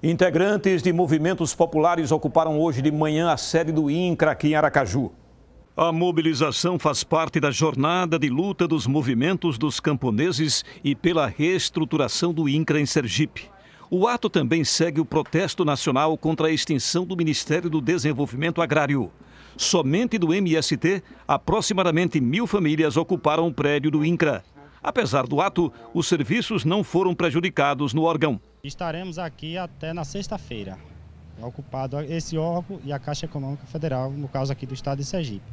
Integrantes de movimentos populares ocuparam hoje de manhã a sede do INCRA aqui em Aracaju. A mobilização faz parte da jornada de luta dos movimentos dos camponeses e pela reestruturação do INCRA em Sergipe. O ato também segue o protesto nacional contra a extinção do Ministério do Desenvolvimento Agrário. Somente do MST, aproximadamente mil famílias ocuparam o prédio do INCRA. Apesar do ato, os serviços não foram prejudicados no órgão. Estaremos aqui até na sexta-feira, ocupado esse órgão e a Caixa Econômica Federal, no caso aqui do estado de Sergipe.